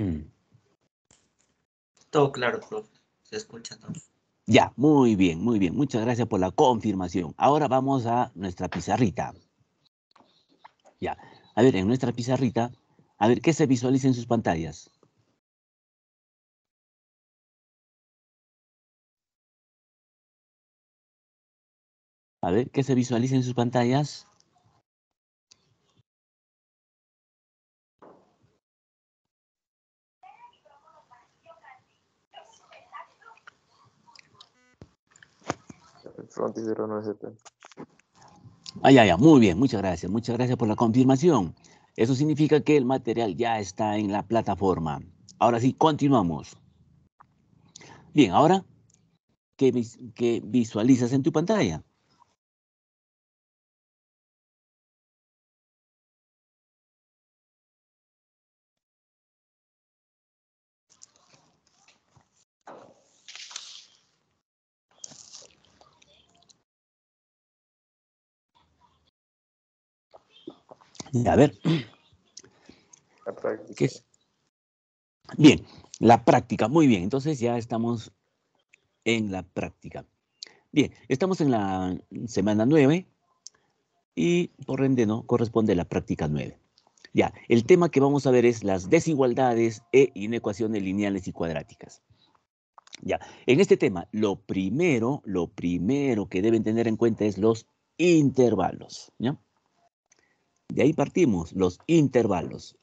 Mm. Todo claro, profe. Se escucha todo. Ya, muy bien, muy bien. Muchas gracias por la confirmación. Ahora vamos a nuestra pizarrita. Ya. A ver, en nuestra pizarrita, a ver, ¿qué se visualiza en sus pantallas? A ver, ¿qué se visualiza en sus pantallas? Frontis ya, muy bien, muchas gracias, muchas gracias por la confirmación. Eso significa que el material ya está en la plataforma. Ahora sí, continuamos. Bien, ahora, ¿qué, qué visualizas en tu pantalla? A ver. La práctica. Bien, la práctica. Muy bien, entonces ya estamos en la práctica. Bien, estamos en la semana 9 y por ende no corresponde la práctica 9. Ya, el tema que vamos a ver es las desigualdades e inecuaciones lineales y cuadráticas. Ya, en este tema, lo primero, lo primero que deben tener en cuenta es los intervalos, ¿ya? De ahí partimos, los intervalos.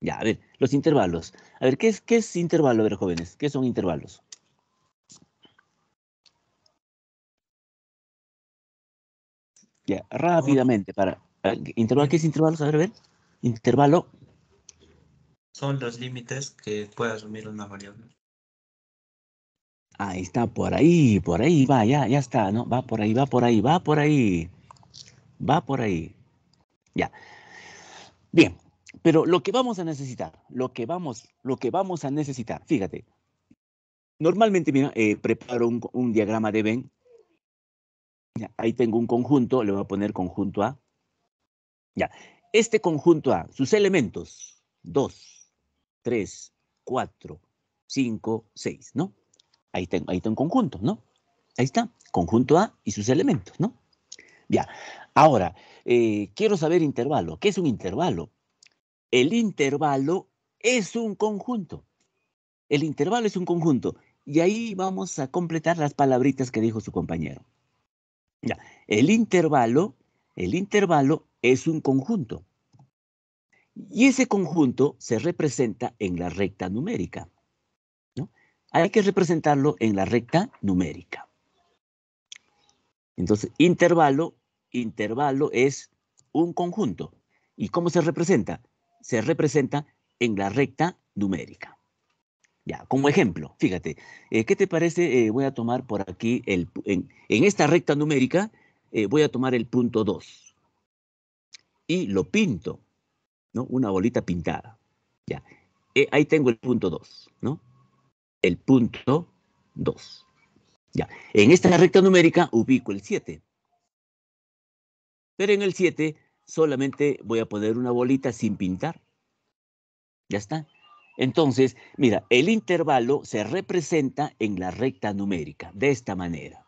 Ya, a ver, los intervalos. A ver, ¿qué es, qué es intervalo, a ver, jóvenes? ¿Qué son intervalos? Ya, rápidamente, para... ¿Intervalo? ¿Qué es intervalo? A ver, a ver. Intervalo. Son los límites que puede asumir una variable. Ahí está, por ahí, por ahí va, ya, ya está, ¿no? Va por ahí, va por ahí, va por ahí. Va por ahí. Ya. Bien, pero lo que vamos a necesitar, lo que vamos, lo que vamos a necesitar, fíjate. Normalmente, mira, eh, preparo un, diagrama de Venn. ahí tengo un conjunto, le voy a poner conjunto A. Ya, este conjunto A, sus elementos, 2, 3, 4, 5, 6, ¿no? Ahí está, ahí un conjunto, ¿no? Ahí está, conjunto A y sus elementos, ¿no? Ya, ahora, eh, quiero saber intervalo. ¿Qué es un intervalo? El intervalo es un conjunto. El intervalo es un conjunto. Y ahí vamos a completar las palabritas que dijo su compañero. Ya, el intervalo, el intervalo es un conjunto. Y ese conjunto se representa en la recta numérica hay que representarlo en la recta numérica. Entonces, intervalo, intervalo es un conjunto. ¿Y cómo se representa? Se representa en la recta numérica. Ya, como ejemplo, fíjate, eh, ¿qué te parece? Eh, voy a tomar por aquí, el, en, esta recta numérica, eh, voy a tomar el punto 2. Y lo pinto, ¿no? Una bolita pintada. Ya, ahí tengo el punto 2, ¿no? el punto 2. Ya. En esta recta numérica ubico el 7. Pero en el 7 solamente voy a poner una bolita sin pintar. Ya está. Entonces, mira, el intervalo se representa en la recta numérica, de esta manera.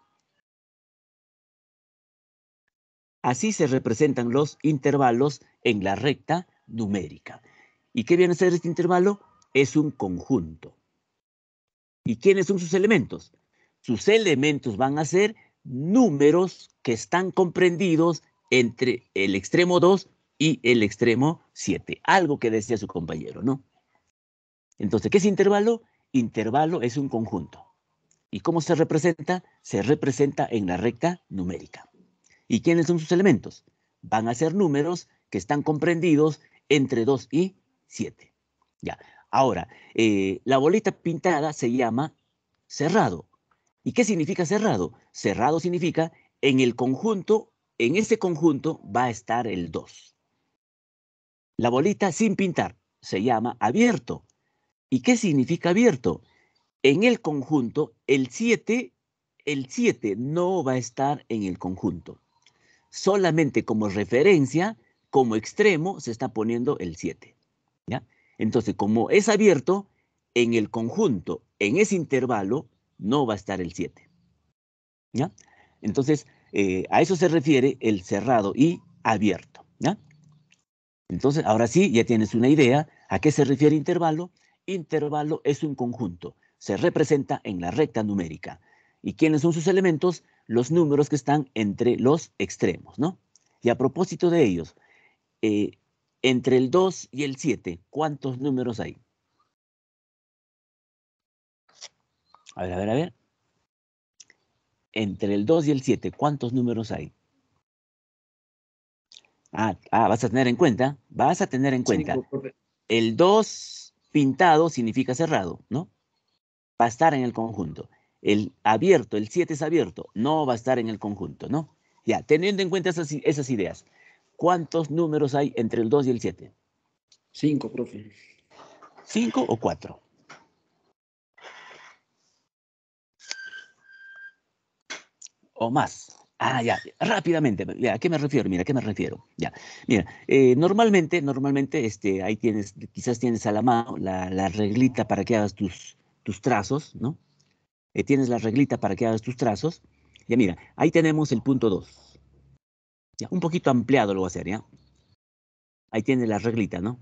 Así se representan los intervalos en la recta numérica. ¿Y qué viene a ser este intervalo? Es un conjunto. ¿Y quiénes son sus elementos? Sus elementos van a ser números que están comprendidos entre el extremo 2 y el extremo 7, algo que decía su compañero, ¿no? Entonces, ¿qué es intervalo? Intervalo es un conjunto. ¿Y cómo se representa? Se representa en la recta numérica. ¿Y quiénes son sus elementos? Van a ser números que están comprendidos entre 2 y 7. Ya, Ahora, eh, la bolita pintada se llama cerrado. ¿Y qué significa cerrado? Cerrado significa en el conjunto, en ese conjunto va a estar el 2. La bolita sin pintar se llama abierto. ¿Y qué significa abierto? En el conjunto, el 7, el 7 no va a estar en el conjunto. Solamente como referencia, como extremo, se está poniendo el 7. Entonces, como es abierto, en el conjunto, en ese intervalo, no va a estar el 7. ¿Ya? Entonces, eh, a eso se refiere el cerrado y abierto. ¿Ya? Entonces, ahora sí, ya tienes una idea a qué se refiere intervalo. Intervalo es un conjunto, se representa en la recta numérica. ¿Y quiénes son sus elementos? Los números que están entre los extremos, ¿no? Y a propósito de ellos, eh, entre el 2 y el 7, ¿cuántos números hay? A ver, a ver, a ver. Entre el 2 y el 7, ¿cuántos números hay? Ah, ah, vas a tener en cuenta, vas a tener en cuenta. El 2 pintado significa cerrado, ¿no? Va a estar en el conjunto. El abierto, el 7 es abierto, no va a estar en el conjunto, ¿no? Ya, teniendo en cuenta esas ideas. ¿Cuántos números hay entre el 2 y el 7? 5, profe. ¿Cinco o cuatro? O más. Ah, ya, rápidamente, ¿a qué me refiero? Mira, ¿a qué me refiero? Ya, mira, eh, normalmente, normalmente, este, ahí tienes, quizás tienes a la mano la, reglita para que hagas tus, tus trazos, ¿no? Eh, tienes la reglita para que hagas tus trazos. Ya, mira, ahí tenemos el punto 2. Un poquito ampliado lo voy a hacer, ¿ya? Ahí tiene la reglita, ¿no?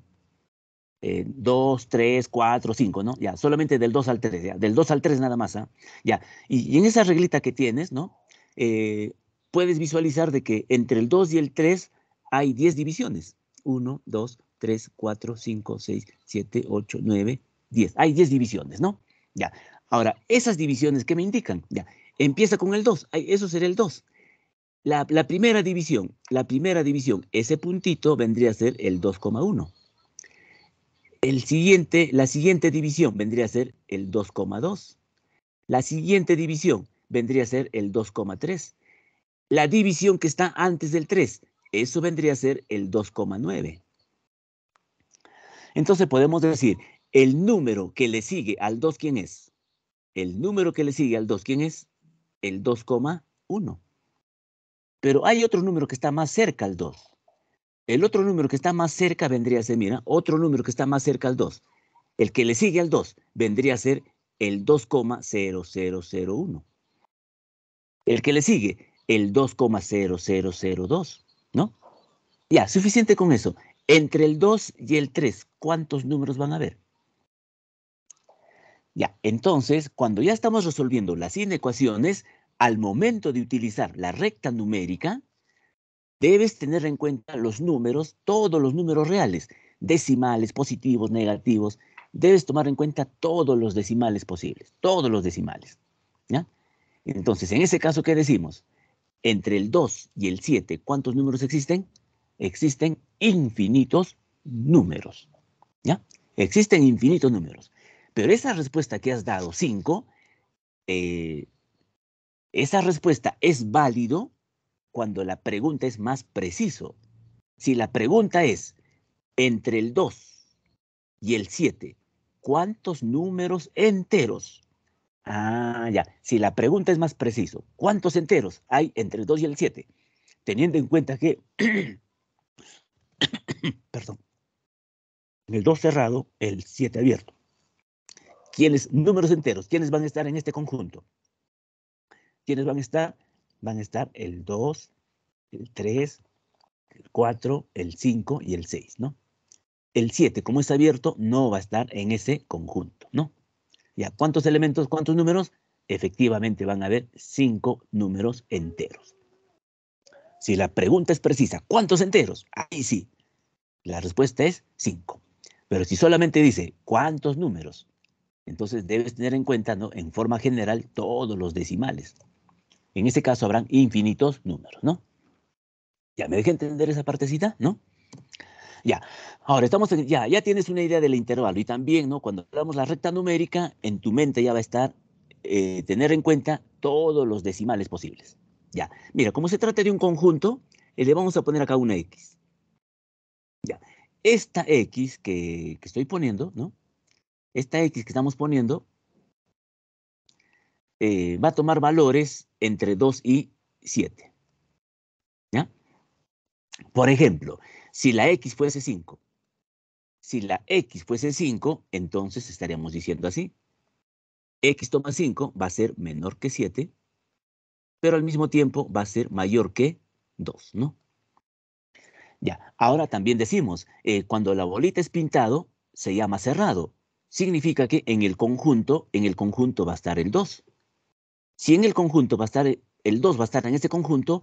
2, 3, 4, 5, ¿no? Ya, solamente del 2 al 3, del 2 al 3 nada más, ¿ah? Ya, y, en esa reglita que tienes, ¿no? Eh, puedes visualizar de que entre el 2 y el 3 hay 10 divisiones. 1, 2, 3, 4, 5, 6, 7, 8, 9, 10. Hay 10 divisiones, ¿no? Ya. Ahora, esas divisiones que me indican, ya, empieza con el 2, eso sería el 2. La, primera división, la primera división, ese puntito vendría a ser el 2,1. El siguiente, la siguiente división vendría a ser el 2,2. La siguiente división vendría a ser el 2,3. La división que está antes del 3, eso vendría a ser el 2,9. Entonces podemos decir, el número que le sigue al 2, ¿quién es? El número que le sigue al 2, ¿quién es? El 2,1. Pero hay otro número que está más cerca al 2. El otro número que está más cerca vendría a ser, mira, otro número que está más cerca al 2. El que le sigue al 2 vendría a ser el 2,0001. El que le sigue, el 2,0002, ¿no? Ya, suficiente con eso. Entre el 2 y el 3, ¿cuántos números van a haber? Ya, entonces, cuando ya estamos resolviendo las inecuaciones, al momento de utilizar la recta numérica, debes tener en cuenta los números, todos los números reales, decimales, positivos, negativos. Debes tomar en cuenta todos los decimales posibles, todos los decimales. Entonces, en ese caso, ¿qué decimos? Entre el 2 y el 7, ¿cuántos números existen? Existen infinitos números. ¿Ya? Existen infinitos números. Pero esa respuesta que has dado, 5, eh, esa respuesta es válido cuando la pregunta es más preciso. Si la pregunta es, entre el 2 y el 7, ¿cuántos números enteros? Ah, ya. Si la pregunta es más preciso, ¿cuántos enteros hay entre el 2 y el 7? Teniendo en cuenta que, perdón, el 2 cerrado, el 7 abierto. ¿Quiénes, números enteros, quiénes van a estar en este conjunto? ¿Quiénes van a estar? Van a estar el 2, el 3, el 4, el 5 y el 6, ¿no? El 7, como está abierto, no va a estar en ese conjunto, ¿no? ¿Ya cuántos elementos, cuántos números? Efectivamente van a haber 5 números enteros. Si la pregunta es precisa, ¿cuántos enteros? Ahí sí, la respuesta es 5. Pero si solamente dice cuántos números, entonces debes tener en cuenta, ¿no? En forma general, todos los decimales en ese caso habrán infinitos números, ¿no? Ya me dejé entender esa partecita, ¿no? Ya, ahora estamos ya, ya tienes una idea del intervalo y también, ¿no? Cuando hablamos la recta numérica, en tu mente ya va a estar eh, tener en cuenta todos los decimales posibles. Ya, mira, como se trata de un conjunto, eh, le vamos a poner acá una X. Ya, esta X que, estoy poniendo, ¿no? Esta X que estamos poniendo eh, va a tomar valores entre 2 y 7. ¿Ya? Por ejemplo, si la x fuese 5, si la x fuese 5, entonces estaríamos diciendo así. x toma 5 va a ser menor que 7, pero al mismo tiempo va a ser mayor que 2, ¿no? Ya, ahora también decimos, eh, cuando la bolita es pintado, se llama cerrado. Significa que en el conjunto, en el conjunto va a estar el 2. Si en el conjunto va a estar, eh, el 2 va a estar en este conjunto,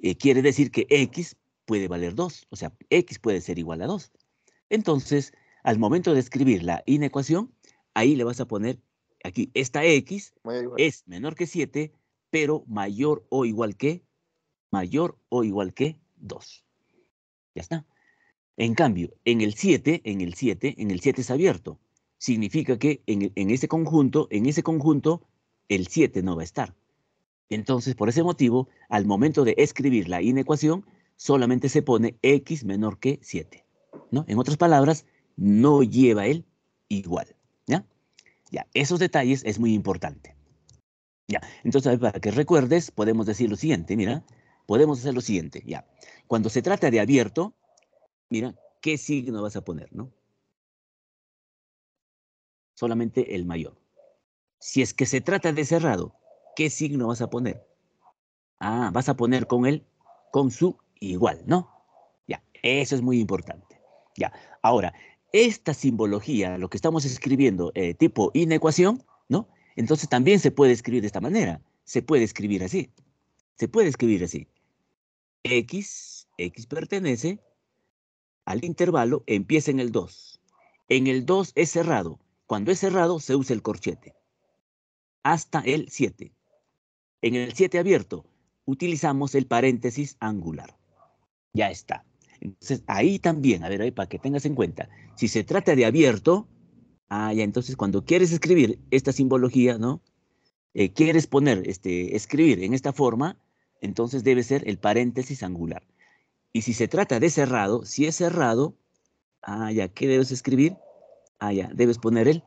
eh, quiere decir que X puede valer 2, o sea, X puede ser igual a 2. Entonces, al momento de escribir la inecuación, ahí le vas a poner aquí, esta X es menor que 7, pero mayor o igual que, mayor o igual que 2. Ya está. En cambio, en el 7, en el 7, en el 7 es abierto. Significa que en, en ese conjunto, en ese conjunto, el 7 no va a estar. Entonces, por ese motivo, al momento de escribir la inecuación, solamente se pone x menor que 7. ¿no? En otras palabras, no lleva el igual. ¿ya? Ya, esos detalles es muy importante. Ya, entonces para que recuerdes, podemos decir lo siguiente, mira, podemos hacer lo siguiente, ya. Cuando se trata de abierto, mira, ¿qué signo vas a poner, no? Solamente el mayor. Si es que se trata de cerrado, ¿qué signo vas a poner? Ah, vas a poner con él, con su igual, ¿no? Ya, eso es muy importante. Ya, ahora, esta simbología, lo que estamos escribiendo, eh, tipo inecuación, ¿no? Entonces también se puede escribir de esta manera. Se puede escribir así. Se puede escribir así. X, X pertenece al intervalo, empieza en el 2. En el 2 es cerrado. Cuando es cerrado, se usa el corchete hasta el 7. En el 7 abierto utilizamos el paréntesis angular. Ya está. Entonces, ahí también, a ver, ahí para que tengas en cuenta, si se trata de abierto, ah, ya, entonces cuando quieres escribir esta simbología, ¿no? Eh, quieres poner, este, escribir en esta forma, entonces debe ser el paréntesis angular. Y si se trata de cerrado, si es cerrado, ah, ya, ¿qué debes escribir? Ah, ya, debes poner el,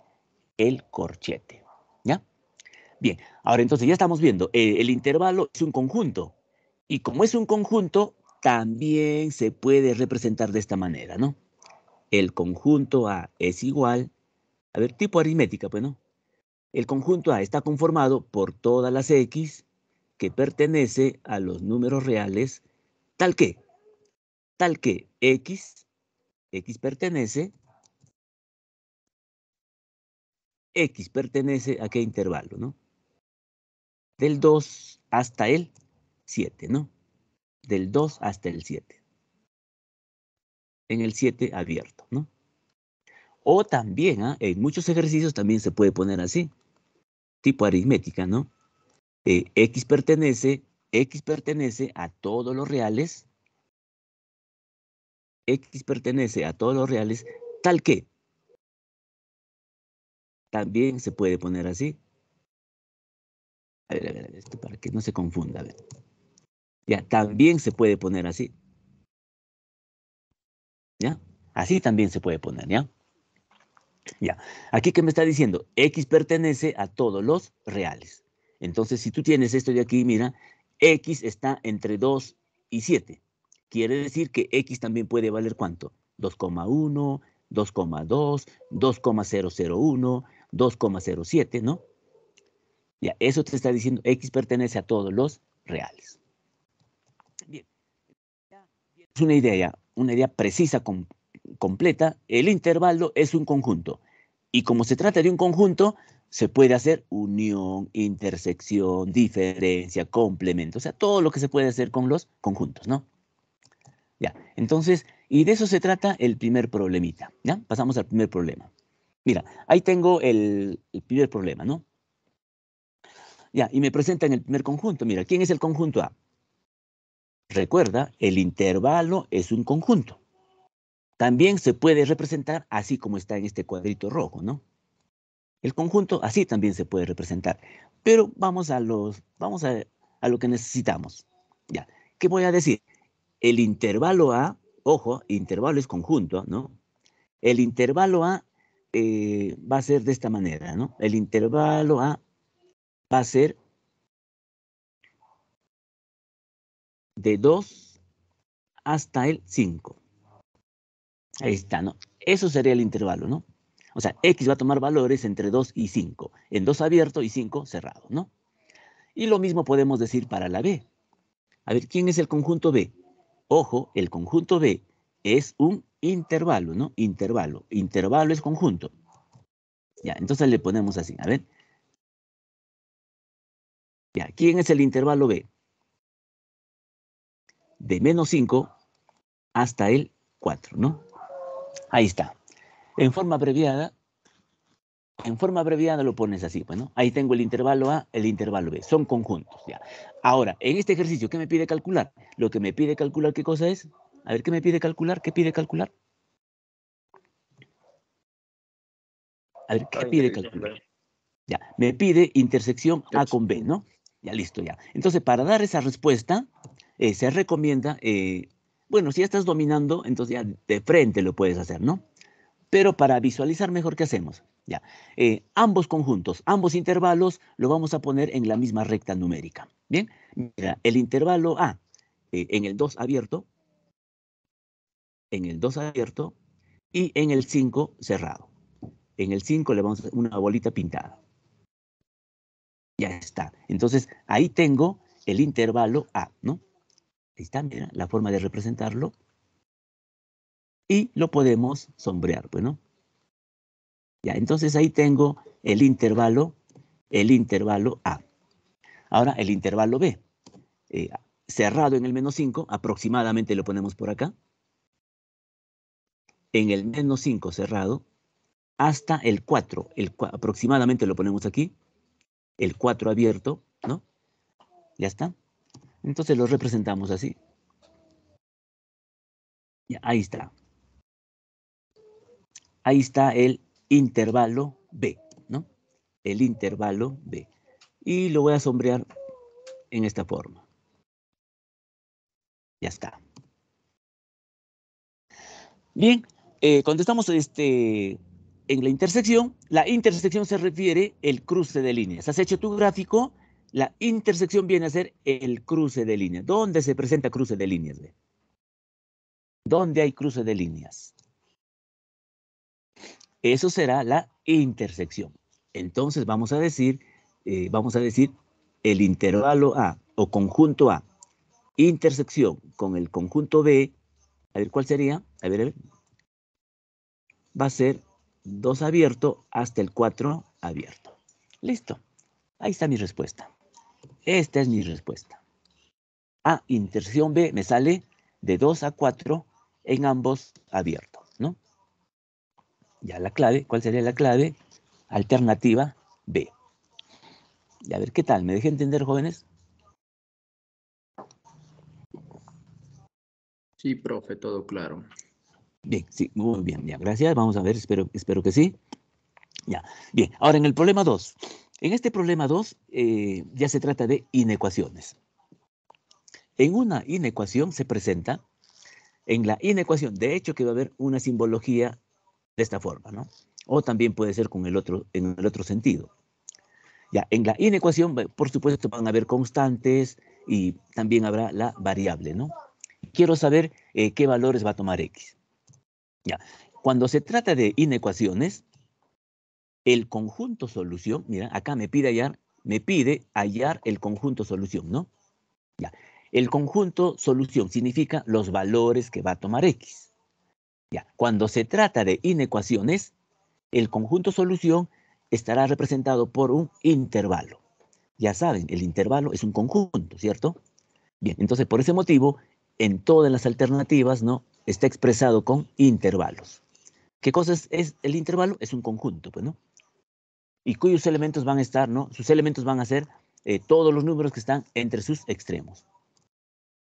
el corchete. Bien, ahora entonces ya estamos viendo, eh, el intervalo es un conjunto y como es un conjunto, también se puede representar de esta manera, ¿no? El conjunto A es igual, a ver, tipo aritmética, pues, ¿no? El conjunto A está conformado por todas las X que pertenece a los números reales tal que, tal que X, X pertenece, X pertenece a qué intervalo, ¿no? del 2 hasta el 7, ¿no? Del 2 hasta el 7. En el 7 abierto, ¿no? O también, ¿ah? en muchos ejercicios también se puede poner así, tipo aritmética, ¿no? Eh, X pertenece, X pertenece a todos los reales, X pertenece a todos los reales, tal que. También se puede poner así, a ver, a ver, a ver, esto para que no se confunda. Ya, también se puede poner así. ¿Ya? Así también se puede poner, ¿ya? Ya. Aquí qué me está diciendo, X pertenece a todos los reales. Entonces, si tú tienes esto de aquí, mira, X está entre 2 y 7. Quiere decir que X también puede valer ¿cuánto? 2,1, 2,2, 2,001, 2,07, ¿no? Ya, eso te está diciendo, X pertenece a todos los reales. Bien. Es una idea, una idea precisa, completa. El intervalo es un conjunto. Y como se trata de un conjunto, se puede hacer unión, intersección, diferencia, complemento, o sea, todo lo que se puede hacer con los conjuntos, ¿no? Ya, entonces, y de eso se trata el primer problemita, ¿ya? Pasamos al primer problema. Mira, ahí tengo el primer problema, ¿no? Ya, y me presentan el primer conjunto. Mira, ¿quién es el conjunto A? Recuerda, el intervalo es un conjunto. También se puede representar así como está en este cuadrito rojo, ¿no? El conjunto así también se puede representar. Pero vamos a, los, vamos a, lo que necesitamos. Ya, ¿qué voy a decir? El intervalo A, ojo, intervalo es conjunto, ¿no? El intervalo A eh, va a ser de esta manera, ¿no? El intervalo A va a ser de 2 hasta el 5. Ahí está, ¿no? Eso sería el intervalo, ¿no? O sea, X va a tomar valores entre 2 y 5, en 2 abierto y 5 cerrado, ¿no? Y lo mismo podemos decir para la B. A ver, ¿quién es el conjunto B? Ojo, el conjunto B es un intervalo, ¿no? Intervalo. Intervalo es conjunto. Ya, entonces le ponemos así. A ver, ¿quién es el intervalo B? De menos 5 hasta el 4, ¿no? Ahí está. En forma abreviada, en forma abreviada lo pones así, bueno, ahí tengo el intervalo A, el intervalo B, son conjuntos, ya. Ahora, en este ejercicio, ¿qué me pide calcular? Lo que me pide calcular, ¿qué cosa es? A ver, ¿qué me pide calcular? ¿Qué pide calcular? A ver, ¿qué pide calcular? Ya, me pide intersección A con B, ¿no? Ya listo, ya. Entonces, para dar esa respuesta, eh, se recomienda, eh, bueno, si ya estás dominando, entonces ya de frente lo puedes hacer, ¿no? Pero para visualizar mejor, ¿qué hacemos? Ya, eh, ambos conjuntos, ambos intervalos, lo vamos a poner en la misma recta numérica. Bien, Mira, el intervalo A, en el 2 abierto, en el 2 abierto y en el 5 cerrado. En el 5 le vamos a una bolita pintada. Ya está. Entonces, ahí tengo el intervalo A, ¿no? Ahí está, mira, la forma de representarlo. Y lo podemos sombrear, bueno. Pues, ya, entonces ahí tengo el intervalo, el intervalo A. Ahora, el intervalo B. Eh, cerrado en el menos 5, aproximadamente lo ponemos por acá. En el menos 5 cerrado, hasta el 4, el, aproximadamente lo ponemos aquí el 4 abierto, ¿no? Ya está. Entonces lo representamos así. Ya, ahí está. Ahí está el intervalo B, ¿no? El intervalo B. Y lo voy a sombrear en esta forma. Ya está. Bien, eh, contestamos este en la intersección, la intersección se refiere el cruce de líneas. Has hecho tu gráfico, la intersección viene a ser el cruce de líneas. ¿Dónde se presenta cruce de líneas? ¿Dónde hay cruce de líneas? Eso será la intersección. Entonces vamos a decir, eh, vamos a decir el intervalo A o conjunto A, intersección con el conjunto B, a ver, ¿cuál sería? A ver, a ver. Va a ser 2 abierto hasta el 4 abierto. Listo. Ahí está mi respuesta. Esta es mi respuesta. A intersección B me sale de 2 a 4 en ambos abiertos, ¿no? Ya la clave, ¿cuál sería la clave? Alternativa B. Y a ver, ¿qué tal? ¿Me dejé entender, jóvenes? Sí, profe, todo claro. Bien, sí, muy bien, ya, gracias. Vamos a ver, espero, espero que sí. Ya, bien. Ahora, en el problema 2. En este problema 2 eh, ya se trata de inecuaciones. En una inecuación se presenta, en la inecuación, de hecho que va a haber una simbología de esta forma, ¿no? O también puede ser con el otro, en el otro sentido. Ya, en la inecuación, eh, por supuesto, van a haber constantes y también habrá la variable, ¿no? Quiero saber eh, qué valores va a tomar X. Ya. Cuando se trata de inecuaciones, el conjunto solución, mira, acá me pide hallar, me pide hallar el conjunto solución, ¿no? Ya. El conjunto solución significa los valores que va a tomar X. Ya. Cuando se trata de inecuaciones, el conjunto solución estará representado por un intervalo. Ya saben, el intervalo es un conjunto, ¿cierto? Bien, entonces por ese motivo, en todas las alternativas, ¿no? está expresado con intervalos. ¿Qué cosa es el intervalo? Es un conjunto, pues, ¿no? Y cuyos elementos van a estar, ¿no? Sus elementos van a ser eh, todos los números que están entre sus extremos.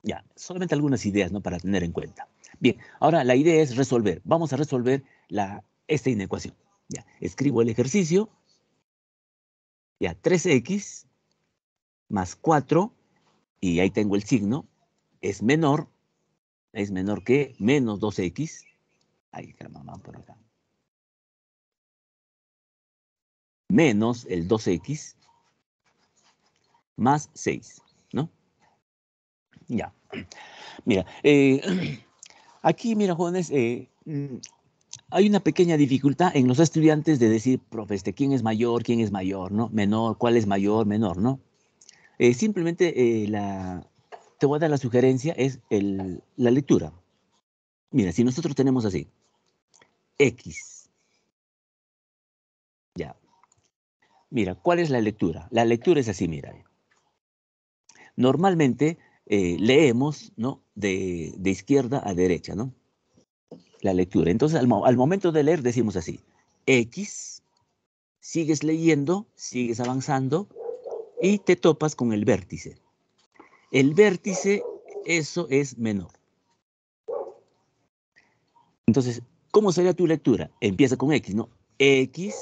Ya, solamente algunas ideas, ¿no? Para tener en cuenta. Bien, ahora la idea es resolver. Vamos a resolver la, esta inecuación. Ya, escribo el ejercicio. Ya, 3x más 4, y ahí tengo el signo, es menor es menor que menos 2x. Ahí está por acá. Menos el 2x más 6, ¿no? Ya. Mira, eh, aquí, mira, jóvenes, eh, mm, hay una pequeña dificultad en los estudiantes de decir, profe, este, ¿quién es mayor? ¿Quién es mayor? ¿No? Menor, ¿cuál es mayor? Menor, ¿no? Eh, simplemente la, voy a dar la sugerencia, es la lectura. Mira, si nosotros tenemos así, X. Ya. Mira, ¿cuál es la lectura? La lectura es así, mira. Normalmente eh, leemos, ¿no? De, izquierda a derecha, ¿no? La lectura. Entonces, al momento de leer decimos así, X, sigues leyendo, sigues avanzando y te topas con el vértice el vértice, eso es menor. Entonces, ¿cómo sería tu lectura? Empieza con X, ¿no? X,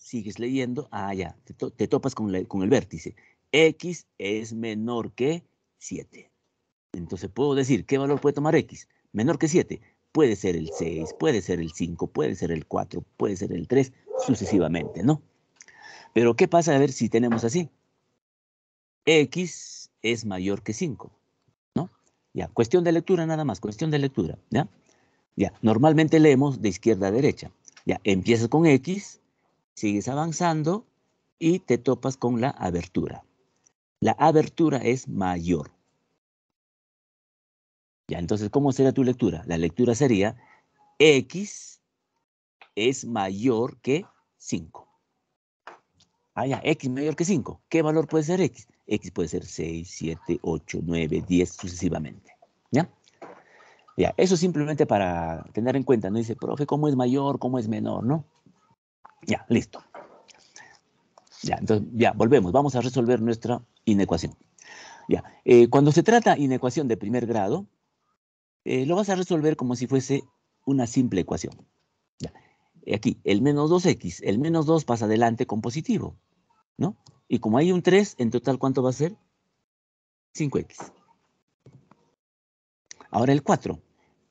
sigues leyendo, ah, ya, te, topas con, con el vértice. X es menor que 7. Entonces puedo decir, ¿qué valor puede tomar X? Menor que 7. Puede ser el 6, puede ser el 5, puede ser el 4, puede ser el 3, sucesivamente, ¿no? Pero, ¿qué pasa a ver si tenemos así? X es mayor que 5. ¿No? Ya, cuestión de lectura nada más, cuestión de lectura. ¿Ya? Ya, normalmente leemos de izquierda a derecha. Ya, empiezas con X, sigues avanzando y te topas con la abertura. La abertura es mayor. Ya, entonces, ¿cómo será tu lectura? La lectura sería X es mayor que 5. Ah, ya, X mayor que 5. ¿Qué valor puede ser X? X puede ser 6, 7, 8, 9, 10 sucesivamente. ¿Ya? Ya, eso simplemente para tener en cuenta, no dice, profe, ¿cómo es mayor? ¿Cómo es menor? ¿No? Ya, listo. Ya, entonces, ya, volvemos. Vamos a resolver nuestra inecuación. Ya, eh, cuando se trata inecuación de primer grado, eh, lo vas a resolver como si fuese una simple ecuación. Ya. Aquí, el menos 2x, el menos 2 pasa adelante con positivo, ¿no? Y como hay un 3, en total, ¿cuánto va a ser? 5x. Ahora el 4.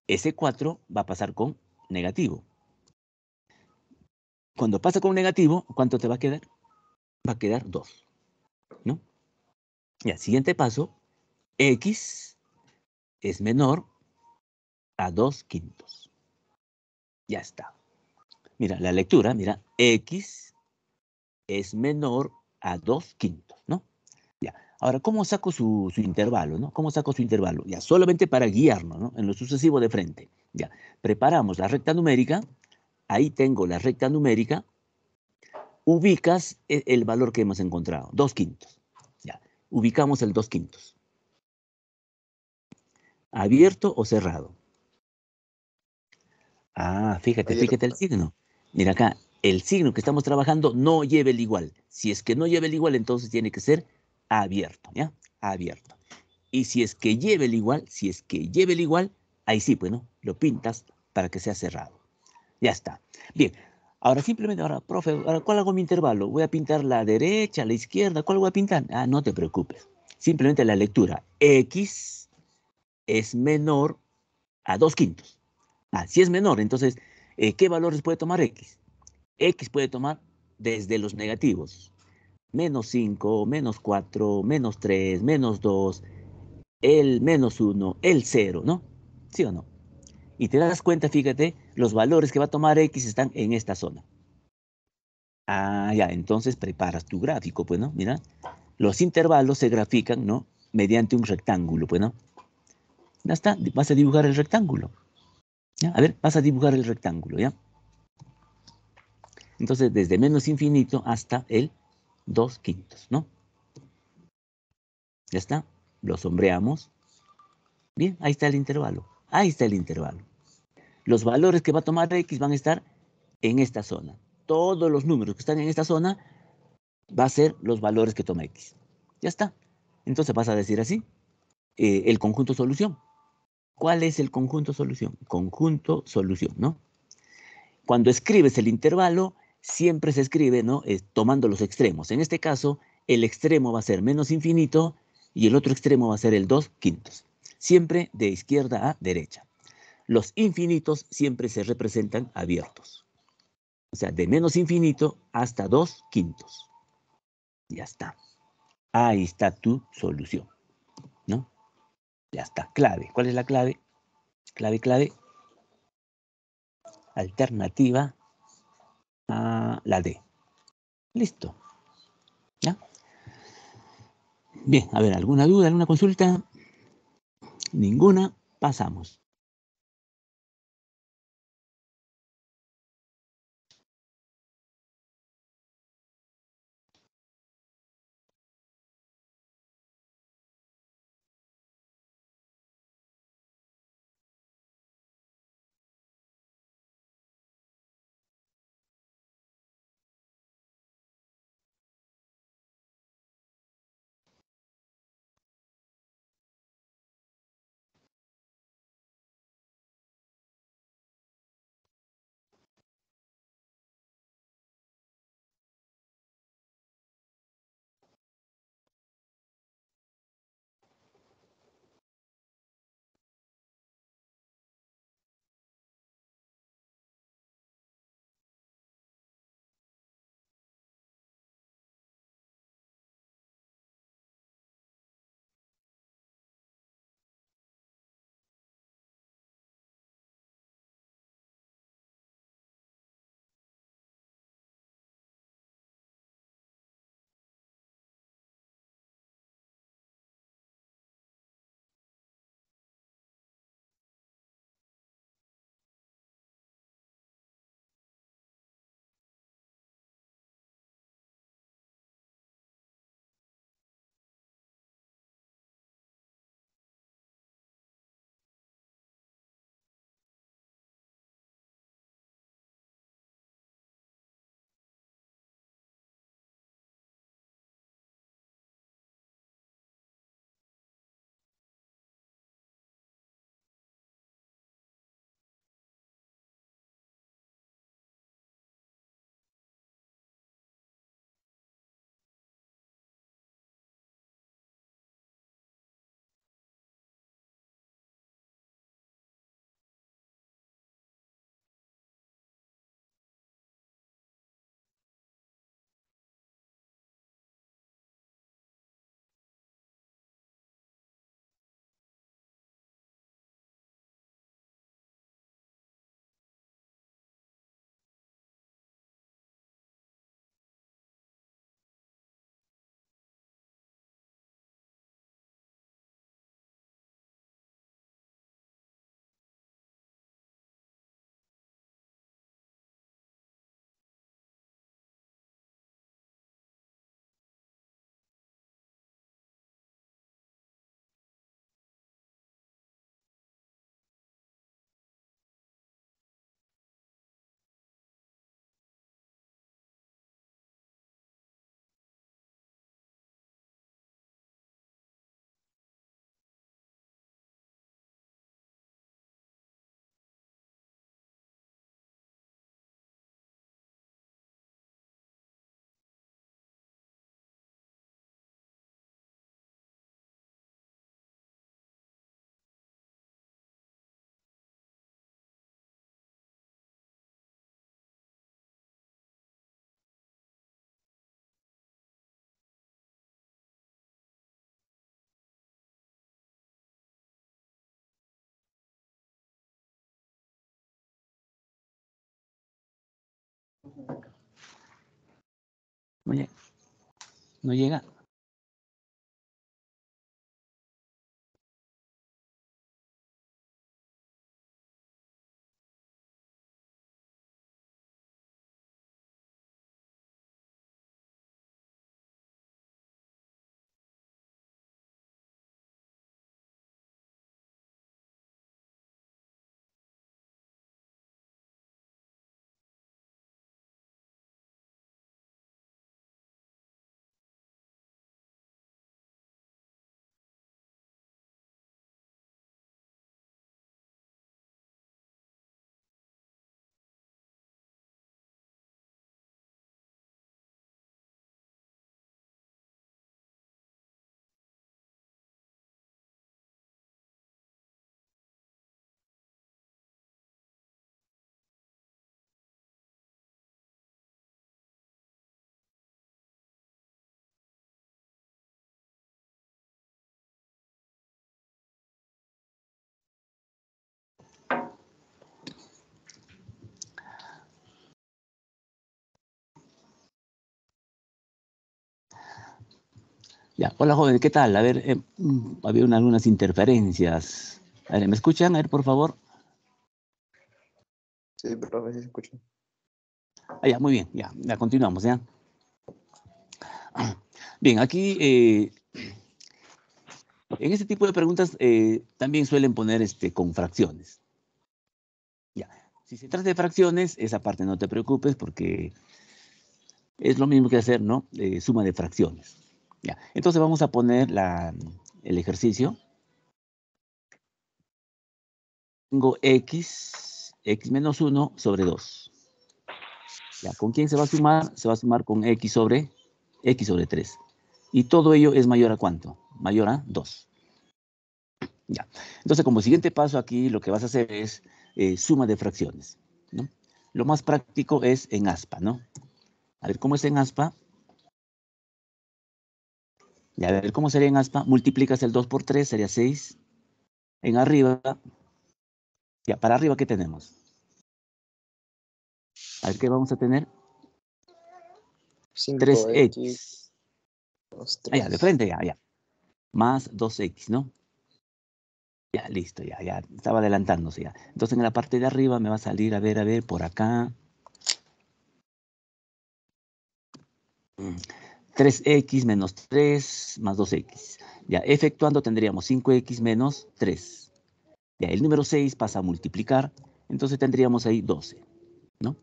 Ese 4 va a pasar con negativo. Cuando pasa con negativo, ¿cuánto te va a quedar? Va a quedar 2. ¿No? Y al siguiente paso, x es menor a 2 quintos. Ya está. Mira, la lectura, mira, x es menor a dos quintos, ¿no? Ya. Ahora, ¿cómo saco su, intervalo, no? ¿Cómo saco su intervalo? Ya, solamente para guiarnos, ¿no? En lo sucesivo de frente. Ya, preparamos la recta numérica, ahí tengo la recta numérica, ubicas e, el valor que hemos encontrado, Dos quintos. Ya, ubicamos el dos quintos. ¿Abierto o cerrado? Ah, fíjate, fíjate el signo. Mira acá, el signo que estamos trabajando no lleve el igual. Si es que no lleve el igual, entonces tiene que ser abierto, ¿ya? Abierto. Y si es que lleve el igual, si es que lleve el igual, ahí sí, bueno, ¿no? Lo pintas para que sea cerrado. Ya está. Bien. Ahora simplemente, ahora, profe, ahora, ¿cuál hago mi intervalo? ¿Voy a pintar la derecha, la izquierda? ¿Cuál voy a pintar? Ah, no te preocupes. Simplemente la lectura. X es menor a dos quintos. Ah, si es menor, entonces, eh, ¿qué valores puede tomar X? X puede tomar desde los negativos. Menos 5, menos 4, menos 3, menos 2, el menos 1, el 0, ¿no? ¿Sí o no? Y te das cuenta, fíjate, los valores que va a tomar X están en esta zona. Ah, ya, entonces preparas tu gráfico, pues, ¿no? Mira, los intervalos se grafican, ¿no? Mediante un rectángulo, pues, ¿no? Ya está, vas a dibujar el rectángulo. A ver, vas a dibujar el rectángulo, ¿ya? Entonces, desde menos infinito hasta el 2 quintos, ¿no? Ya está, lo sombreamos. Bien, ahí está el intervalo, ahí está el intervalo. Los valores que va a tomar X van a estar en esta zona. Todos los números que están en esta zona va a ser los valores que toma X. Ya está. Entonces vas a decir así, eh, el conjunto solución. ¿Cuál es el conjunto solución? Conjunto solución, ¿no? Cuando escribes el intervalo, siempre se escribe, ¿no? Eh, tomando los extremos. En este caso, el extremo va a ser menos infinito y el otro extremo va a ser el dos quintos. Siempre de izquierda a derecha. Los infinitos siempre se representan abiertos. O sea, de menos infinito hasta dos quintos. Ya está. Ahí está tu solución. ¿No? Ya está. Clave. ¿Cuál es la clave? Clave, clave. Alternativa a ah, la D. Listo. ¿Ya? Bien, a ver, ¿alguna duda, alguna consulta? Ninguna, pasamos. No llega. No llega. Ya, hola jóvenes, ¿qué tal? A ver, eh, mm, había algunas interferencias. A ver, ¿me escuchan? A ver, por favor. Sí, favor, sí se escuchan. Ah, ya, muy bien, ya, ya continuamos, ya. Bien, aquí eh, en este tipo de preguntas eh, también suelen poner este, con fracciones. Ya. Si se trata de fracciones, esa parte no te preocupes porque es lo mismo que hacer, ¿no? suma de fracciones entonces vamos a poner el ejercicio. Tengo x, x menos 1 sobre 2. Ya, ¿Con quién se va a sumar? Se va a sumar con x sobre x sobre 3. Y todo ello es mayor a cuánto? Mayor a 2. Ya. Entonces, como siguiente paso aquí, lo que vas a hacer es eh, suma de fracciones. Lo más práctico es en ASPA, ¿no? A ver, ¿cómo es en ASPA? Y a ver cómo sería en aspa, multiplicas el 2 por 3, sería 6. En arriba, ya para arriba, ¿qué tenemos? A ver qué vamos a tener. 3x. Ah, ya, de frente, ya, ya. Más 2x, ¿no? Ya, listo, ya, ya. Estaba adelantándose ya. Entonces en la parte de arriba me va a salir, a ver, a ver, por acá. 3x menos 3 más 2x. Ya, efectuando tendríamos 5x menos 3. Ya, el número 6 pasa a multiplicar, entonces tendríamos ahí 12, ¿no?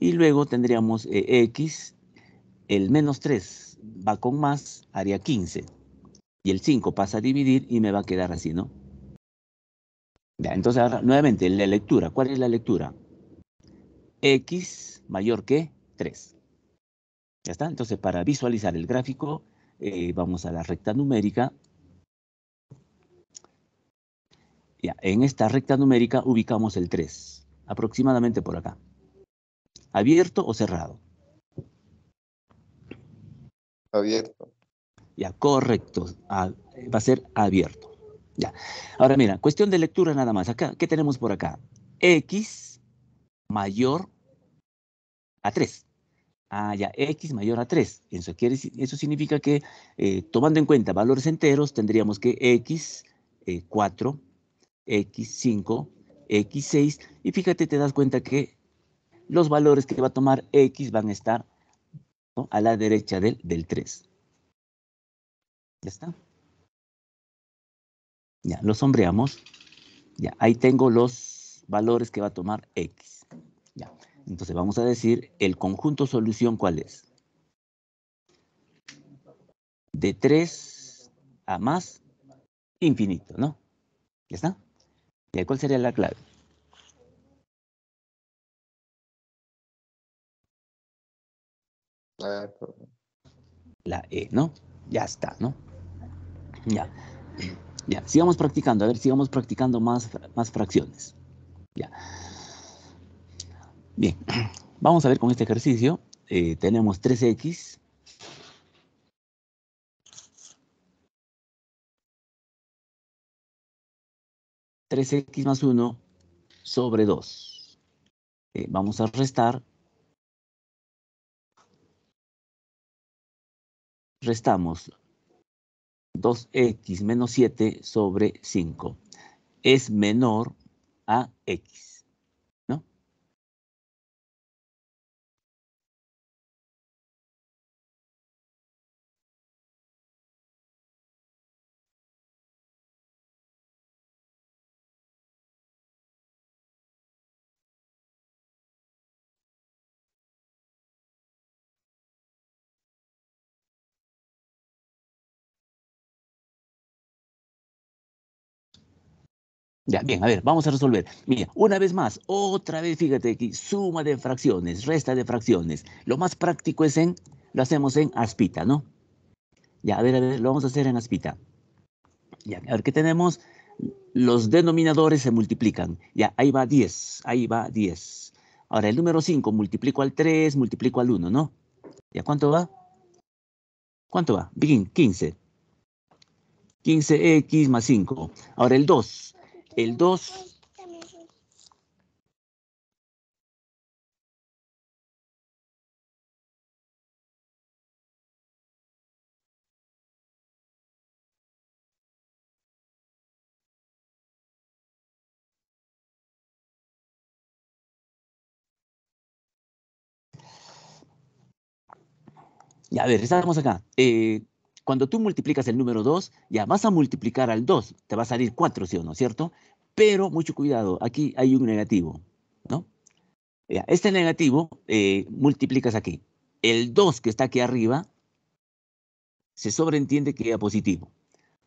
Y luego tendríamos x, eh, el menos 3 va con más, haría 15. Y el 5 pasa a dividir y me va a quedar así, ¿no? Ya, entonces ahora nuevamente la lectura. ¿Cuál es la lectura? x mayor que 3. ¿Ya está? Entonces, para visualizar el gráfico, eh, vamos a la recta numérica. Ya, en esta recta numérica ubicamos el 3, aproximadamente por acá. ¿Abierto o cerrado? Abierto. Ya, correcto. va a ser abierto. Ya. Ahora mira, cuestión de lectura nada más. Acá, ¿qué tenemos por acá? X mayor a 3. Ah, ya, x mayor a 3. Eso, quiere, eso significa que eh, tomando en cuenta valores enteros tendríamos que x 4, eh, x 5, x 6 y fíjate te das cuenta que los valores que va a tomar x van a estar a la derecha del, del 3. Ya está. Ya, lo sombreamos. Ya, ahí tengo los valores que va a tomar X. Ya. Entonces vamos a decir, ¿el conjunto solución cuál es? De 3 a más infinito, ¿no? ¿Ya está? ¿Y cuál sería la clave? E, la E, ¿no? Ya está, ¿no? Ya. Ya, sigamos practicando. A ver, sigamos practicando más, más fracciones. Ya. Bien, vamos a ver con este ejercicio. Eh, tenemos 3x. 3 x más 1 sobre 2. Eh, vamos a restar. Restamos 2x menos 7 sobre 5. Es menor a x. Ya, bien, a ver, vamos a resolver. Mira, una vez más, otra vez, fíjate aquí, suma de fracciones, resta de fracciones. Lo más práctico es en, lo hacemos en aspita, ¿no? Ya, a ver, a ver, lo vamos a hacer en aspita. Ya, a ver, ¿qué tenemos? Los denominadores se multiplican. Ya, ahí va 10, ahí va 10. Ahora, el número 5 multiplico al 3, multiplico al 1, ¿no? ¿Ya cuánto va? ¿Cuánto va? Begin, 15. 15x más 5. Ahora el 2. El 2. Ya, a ver, estamos acá. Eh, cuando tú multiplicas el número 2, ya vas a multiplicar al 2, te va a salir 4, ¿sí o no, cierto? Pero mucho cuidado, aquí hay un negativo, ¿no? este negativo eh, multiplicas aquí. El 2 que está aquí arriba se sobreentiende que era positivo.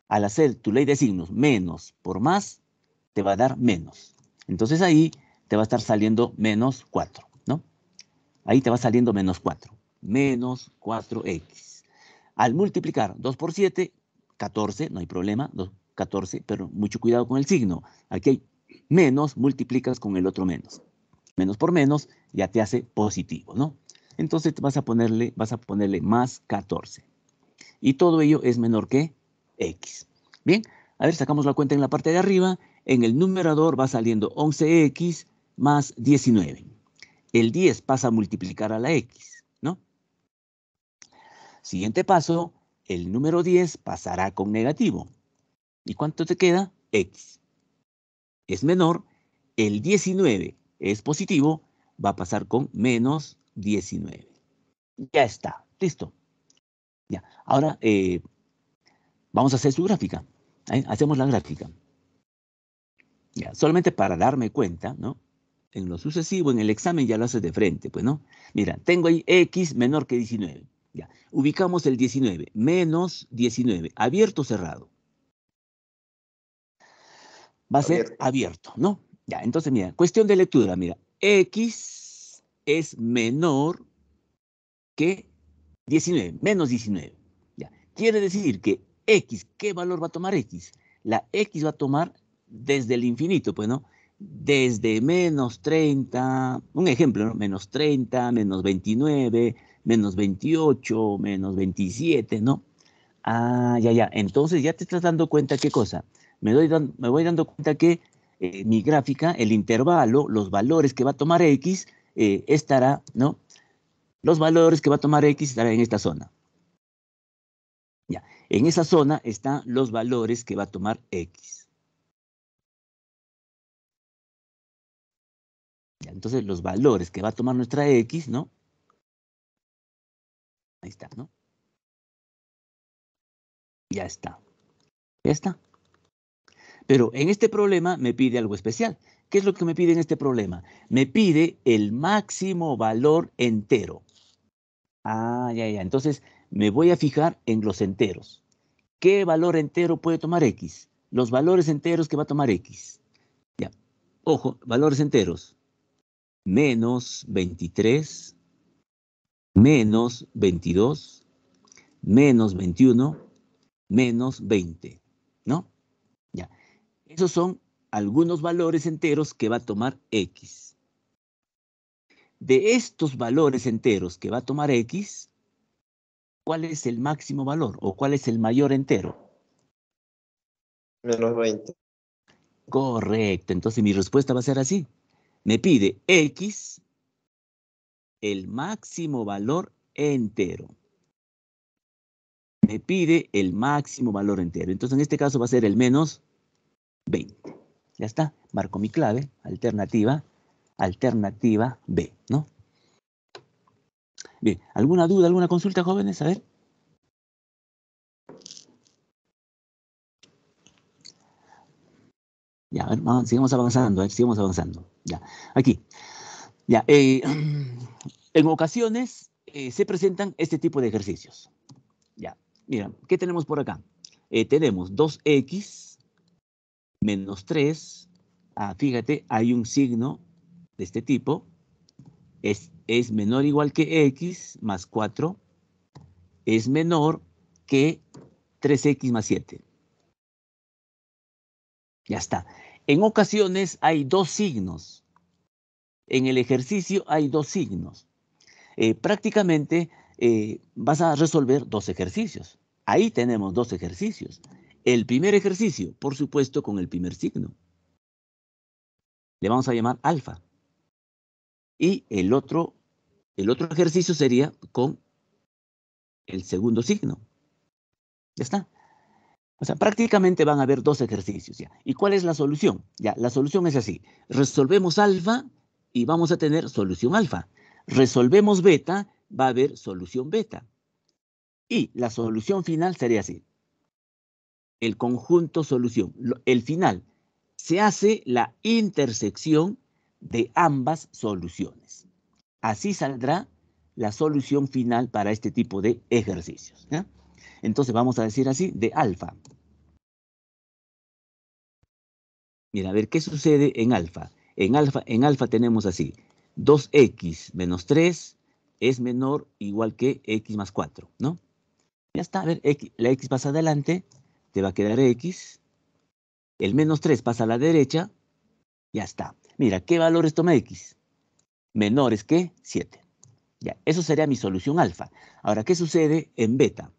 Al hacer tu ley de signos menos por más, te va a dar menos. Entonces ahí te va a estar saliendo menos 4, ¿no? Ahí te va saliendo menos 4. Menos 4x. Al multiplicar 2 por 7, 14, no hay problema, 2, 14, pero mucho cuidado con el signo. Aquí hay menos, multiplicas con el otro menos. Menos por menos ya te hace positivo, ¿no? Entonces vas a ponerle, vas a ponerle más 14. Y todo ello es menor que x. Bien, a ver, sacamos la cuenta en la parte de arriba. En el numerador va saliendo 11x más 19. El 10 pasa a multiplicar a la x. Siguiente paso, el número 10 pasará con negativo. ¿Y cuánto te queda? X. Es menor, el 19 es positivo, va a pasar con menos 19. Ya está, listo. Ya. Ahora eh, vamos a hacer su gráfica. Hacemos la gráfica. Ya, solamente para darme cuenta, ¿no? En lo sucesivo, en el examen ya lo haces de frente, pues, ¿no? Mira, tengo ahí X menor que 19. Ya. Ubicamos el 19, menos 19, abierto o cerrado. Va a ser abierto, ¿no? Ya, entonces mira, cuestión de lectura, mira, X es menor que 19, menos 19. Ya. Quiere decir que X, ¿qué valor va a tomar X? La X va a tomar desde el infinito, pues, ¿no? Desde menos 30, un ejemplo, ¿no? menos 30, menos 29, menos 28, menos 27, ¿no? Ah, ya, ya. Entonces ya te estás dando cuenta qué cosa. Me, me voy dando cuenta que eh, mi gráfica, el intervalo, los valores que va a tomar X, eh, estará, ¿no? Los valores que va a tomar X estará en esta zona. Ya. En esa zona están los valores que va a tomar X. Ya, entonces, los valores que va a tomar nuestra X, ¿no? Ahí está, ¿no? Ya está. Ya está. Pero en este problema me pide algo especial. ¿Qué es lo que me pide en este problema? Me pide el máximo valor entero. Ah, ya, ya. Entonces me voy a fijar en los enteros. ¿Qué valor entero puede tomar X? Los valores enteros que va a tomar X. Ya. Ojo, valores enteros. Menos 23 menos 22, menos 21, menos 20, ¿no? Ya. Esos son algunos valores enteros que va a tomar X. De estos valores enteros que va a tomar X, ¿cuál es el máximo valor o cuál es el mayor entero? Menos 20. Correcto, entonces mi respuesta va a ser así. Me pide X el máximo valor entero. Me pide el máximo valor entero. Entonces, en este caso va a ser el menos 20. Ya está. Marco mi clave, alternativa, alternativa B, ¿no? Bien, ¿alguna duda, alguna consulta, jóvenes? A ver. Ya, a ver, vamos, sigamos avanzando, sigamos avanzando. Ya, aquí. Ya, eh, en ocasiones eh, se presentan este tipo de ejercicios. Ya, mira, ¿qué tenemos por acá? Eh, tenemos 2x menos 3. Ah, fíjate, hay un signo de este tipo. Es, es menor o igual que x más 4. Es menor que 3x más 7. Ya está. En ocasiones hay dos signos en el ejercicio hay dos signos. Eh, prácticamente eh, vas a resolver dos ejercicios. Ahí tenemos dos ejercicios. El primer ejercicio, por supuesto, con el primer signo. Le vamos a llamar alfa. Y el otro, el otro ejercicio sería con el segundo signo. Ya está. O sea, prácticamente van a haber dos ejercicios ya. ¿Y cuál es la solución? Ya, la solución es así. Resolvemos alfa y vamos a tener solución alfa. Resolvemos beta, va a haber solución beta. Y la solución final sería así. El conjunto solución, el final, se hace la intersección de ambas soluciones. Así saldrá la solución final para este tipo de ejercicios. Entonces vamos a decir así, de alfa. Mira, a ver, ¿qué sucede en alfa? En alfa, en alfa tenemos así, 2x menos 3 es menor igual que x más 4, ¿no? Ya está, a ver, x, la x pasa adelante, te va a quedar x. El menos 3 pasa a la derecha, ya está. Mira, ¿qué valores toma x? Menores que 7. Ya, eso sería mi solución alfa. Ahora, ¿qué sucede en beta?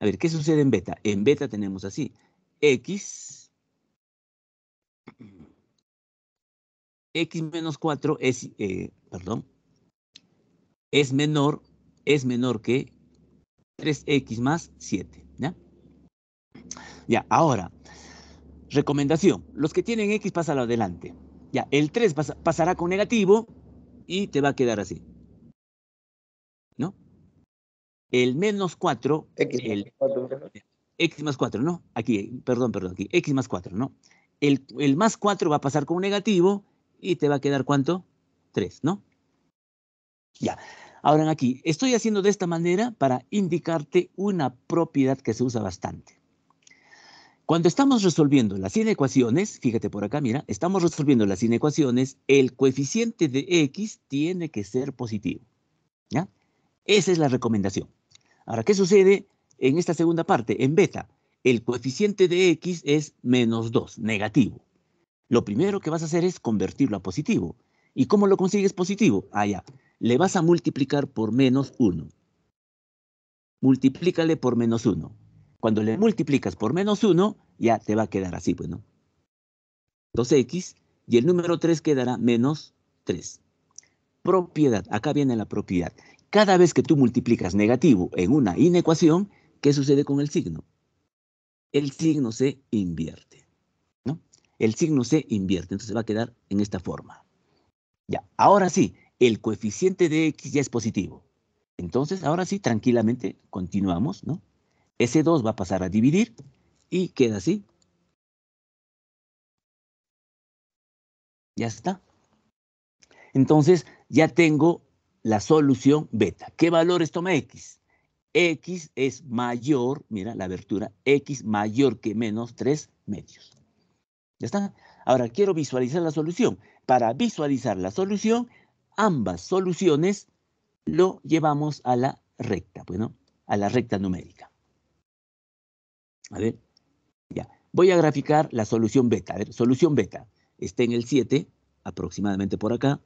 A ver, ¿qué sucede en beta? En beta tenemos así, x x menos 4 es, eh, perdón, es menor, es menor que 3x más 7, ¿ya? Ya, ahora, recomendación, los que tienen x pásalo adelante, ya, el 3 pasará con negativo y te va a quedar así, ¿no? El menos 4, x, el, 4. x más 4, ¿no? Aquí, perdón, perdón, aquí, x más 4, ¿no? El, el más 4 va a pasar con negativo y te va a quedar cuánto? 3, ¿no? Ya. Ahora aquí, estoy haciendo de esta manera para indicarte una propiedad que se usa bastante. Cuando estamos resolviendo las inecuaciones, fíjate por acá, mira, estamos resolviendo las inecuaciones, el coeficiente de x tiene que ser positivo. ¿Ya? Esa es la recomendación. Ahora, ¿qué sucede en esta segunda parte? En beta, el coeficiente de x es menos 2, negativo. Lo primero que vas a hacer es convertirlo a positivo. ¿Y cómo lo consigues positivo? Ah, ya. Le vas a multiplicar por menos 1. Multiplícale por menos 1. Cuando le multiplicas por menos 1, ya te va a quedar así, bueno. 2x y el número 3 quedará menos 3. Propiedad. Acá viene la propiedad. Cada vez que tú multiplicas negativo en una inecuación, ¿qué sucede con el signo? El signo se invierte el signo se invierte, entonces va a quedar en esta forma. Ya, ahora sí, el coeficiente de x ya es positivo. Entonces, ahora sí, tranquilamente, continuamos, ¿no? Ese 2 va a pasar a dividir y queda así. Ya está. Entonces, ya tengo la solución beta. ¿Qué valores toma x? x es mayor, mira la abertura, x mayor que menos 3 medios. Ya está. Ahora quiero visualizar la solución. Para visualizar la solución, ambas soluciones lo llevamos a la recta, bueno, a la recta numérica. A ver, ya. Voy a graficar la solución beta. A ver, solución beta. Está en el 7, aproximadamente por acá.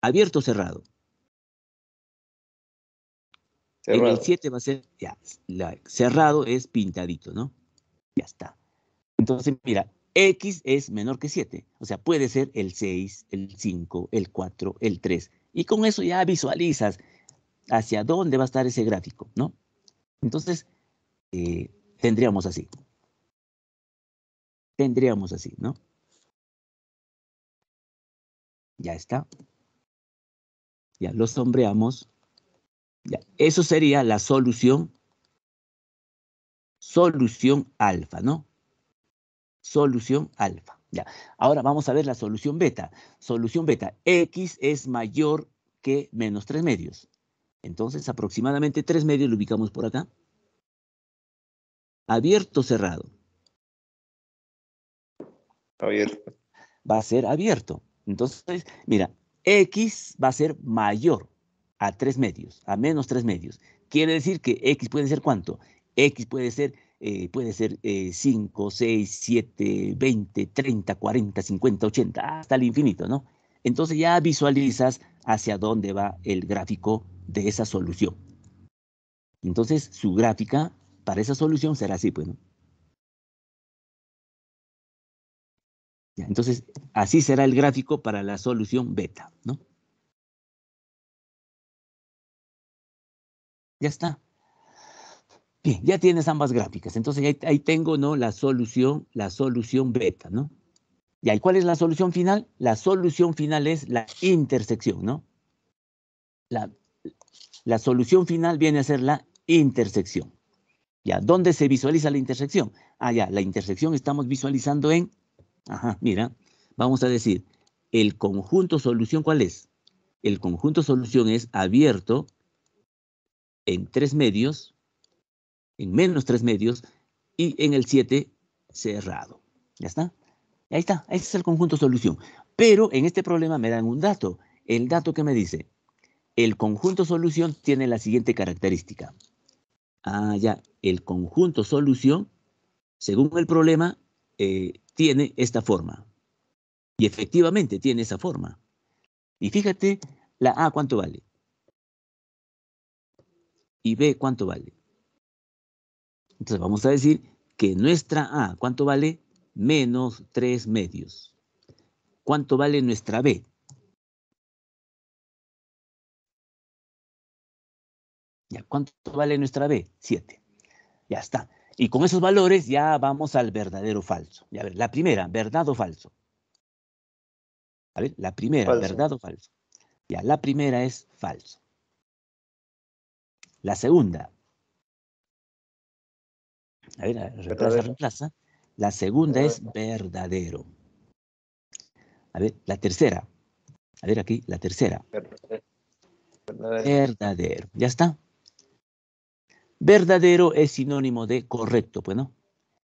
Abierto, cerrado. cerrado. En el 7 va a ser, ya, cerrado es pintadito, ¿no? Ya está. Entonces, mira, X es menor que 7. O sea, puede ser el 6, el 5, el 4, el 3. Y con eso ya visualizas hacia dónde va a estar ese gráfico, ¿no? Entonces, eh, tendríamos así. Tendríamos así, ¿no? Ya está. Ya lo sombreamos. Eso sería la solución. Solución alfa, ¿no? solución alfa. Ya. Ahora vamos a ver la solución beta. Solución beta, x es mayor que menos tres medios. Entonces, aproximadamente tres medios lo ubicamos por acá. Abierto, cerrado. Abierto. Va a ser abierto. Entonces, mira, x va a ser mayor a tres medios, a menos tres medios. Quiere decir que x puede ser cuánto? x puede ser eh, puede ser 5, 6, 7, 20, 30, 40, 50, 80, hasta el infinito, ¿no? Entonces ya visualizas hacia dónde va el gráfico de esa solución. Entonces su gráfica para esa solución será así, pues, ¿no? Ya, entonces, así será el gráfico para la solución beta, ¿no? Ya está. Bien, ya tienes ambas gráficas. Entonces ahí, tengo ¿no? la solución, la solución beta, ¿no? Y ¿y cuál es la solución final? La solución final es la intersección, ¿no? La, solución final viene a ser la intersección. Ya, ¿dónde se visualiza la intersección? Ah, ya, la intersección estamos visualizando en, ajá, mira, vamos a decir, el conjunto solución, ¿cuál es? El conjunto solución es abierto en tres medios, en menos tres medios y en el 7 cerrado. ¿Ya está? Ahí está, ese es el conjunto solución. Pero en este problema me dan un dato. El dato que me dice, el conjunto solución tiene la siguiente característica. Ah, ya, el conjunto solución, según el problema, eh, tiene esta forma. Y efectivamente tiene esa forma. Y fíjate, la A cuánto vale. Y B cuánto vale. Entonces vamos a decir que nuestra A, ¿cuánto vale? Menos tres medios. ¿Cuánto vale nuestra B? ¿cuánto vale nuestra B? 7. Ya está. Y con esos valores ya vamos al verdadero o falso. Ya ver, la primera, verdad o falso. ¿Vale? La primera, verdad o falso. Ya, la primera es falso. La segunda, a ver, reemplaza, reemplaza. La segunda es verdadero. A ver, la tercera. A ver aquí, la tercera. Eh, verdadero. verdadero. Ya está. Verdadero es sinónimo de correcto, pues no.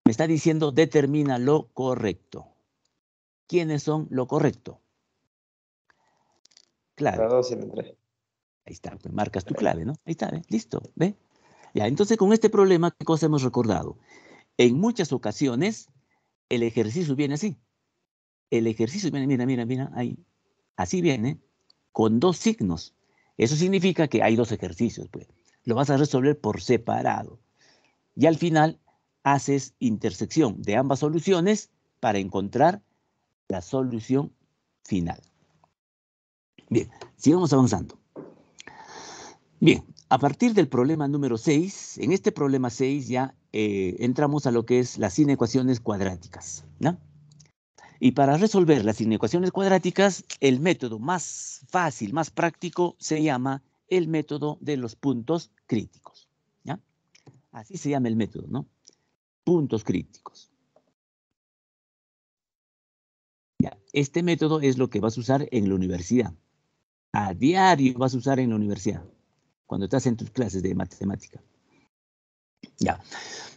Me está diciendo determina lo correcto. ¿Quiénes son lo correcto? Claro. Ahí está, pues, marcas tu clave, ¿no? Ahí está, ¿eh? listo, ¿ve? entonces con este problema, ¿qué cosa hemos recordado? En muchas ocasiones, el ejercicio viene así. El ejercicio viene, mira, mira, mira, ahí. Así viene, con dos signos. Eso significa que hay dos ejercicios, pues. Lo vas a resolver por separado. Y al final haces intersección de ambas soluciones para encontrar la solución final. Bien, sigamos avanzando. Bien, a partir del problema número 6, en este problema 6 ya eh, entramos a lo que es las inecuaciones cuadráticas. Y para resolver las inecuaciones cuadráticas, el método más fácil, más práctico, se llama el método de los puntos críticos. Así se llama el método, ¿no? Puntos críticos. Este método es lo que vas a usar en la universidad. A diario vas a usar en la universidad cuando estás en tus clases de matemática. Ya,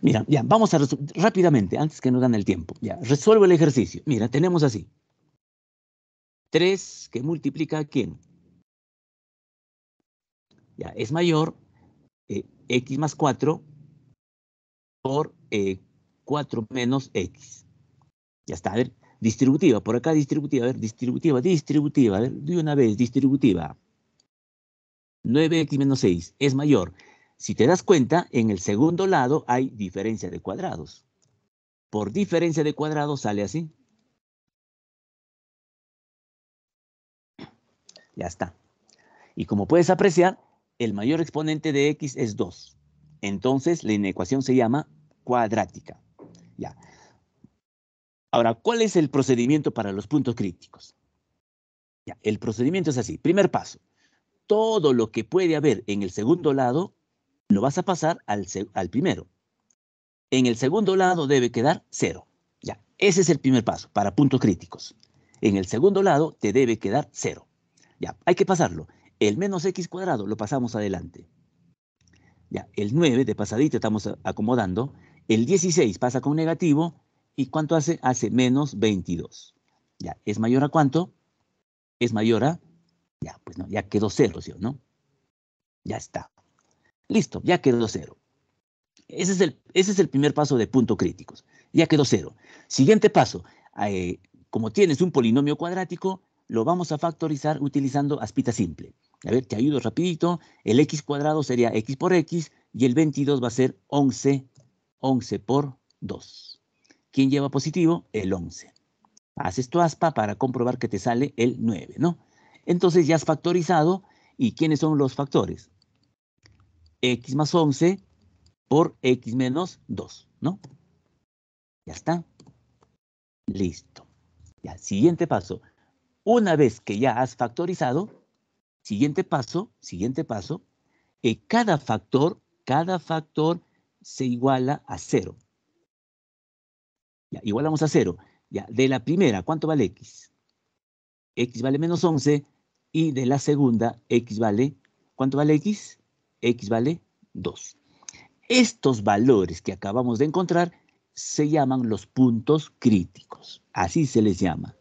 mira, ya, vamos a rápidamente, antes que nos dan el tiempo. Ya, resuelvo el ejercicio. Mira, tenemos así. 3 que multiplica a quién. Ya, es mayor eh, x más 4 por 4 eh, menos x. Ya está, a ver, distributiva, por acá distributiva, a ver, distributiva, distributiva, a ver, de una vez, distributiva. 9x menos 6 es mayor. Si te das cuenta, en el segundo lado hay diferencia de cuadrados. Por diferencia de cuadrados sale así. Ya está. Y como puedes apreciar, el mayor exponente de x es 2. Entonces, la inecuación se llama cuadrática. Ya. Ahora, ¿cuál es el procedimiento para los puntos críticos? Ya, el procedimiento es así. Primer paso, todo lo que puede haber en el segundo lado lo vas a pasar al, primero. En el segundo lado debe quedar cero. Ya, ese es el primer paso para puntos críticos. En el segundo lado te debe quedar cero. Ya, hay que pasarlo. El menos x cuadrado lo pasamos adelante. Ya, el 9 de pasadito estamos acomodando. El 16 pasa con negativo. ¿Y cuánto hace? Hace menos 22. Ya, ¿es mayor a cuánto? Es mayor a ya, pues no, ya quedó cero, ¿sí o no? Ya está. Listo, ya quedó cero. Ese es el, ese es el primer paso de puntos críticos. Ya quedó cero. Siguiente paso. Eh, como tienes un polinomio cuadrático, lo vamos a factorizar utilizando aspita simple. A ver, te ayudo rapidito. El x cuadrado sería x por x y el 22 va a ser 11, 11 por 2. ¿Quién lleva positivo? El 11. Haces tu aspa para comprobar que te sale el 9, ¿no? Entonces ya has factorizado. ¿Y quiénes son los factores? X más 11 por X menos 2, ¿no? Ya está. Listo. Ya, siguiente paso. Una vez que ya has factorizado, siguiente paso, siguiente paso, cada factor, cada factor se iguala a cero. Ya, igualamos a cero. Ya, de la primera, ¿cuánto vale X? X vale menos 11, y de la segunda x vale, ¿cuánto vale x? x vale 2. Estos valores que acabamos de encontrar se llaman los puntos críticos, así se les llama.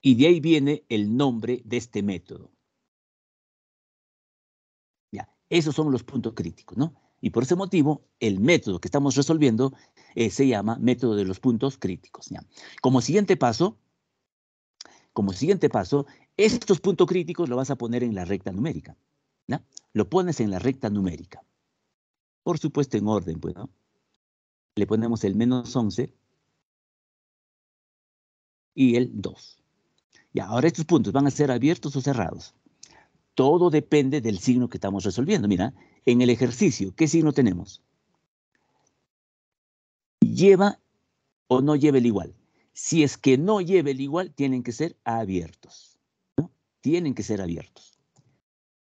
Y de ahí viene el nombre de este método. Ya, esos son los puntos críticos, ¿no? Y por ese motivo, el método que estamos resolviendo eh, se llama método de los puntos críticos. Como siguiente paso, como siguiente paso, estos puntos críticos lo vas a poner en la recta numérica. Lo pones en la recta numérica. Por supuesto en orden, pues, Le ponemos el menos 11 y el 2. Y ahora estos puntos van a ser abiertos o cerrados. Todo depende del signo que estamos resolviendo. Mira, en el ejercicio, ¿qué signo tenemos? ¿Lleva o no lleva el igual? Si es que no lleve el igual, tienen que ser abiertos tienen que ser abiertos.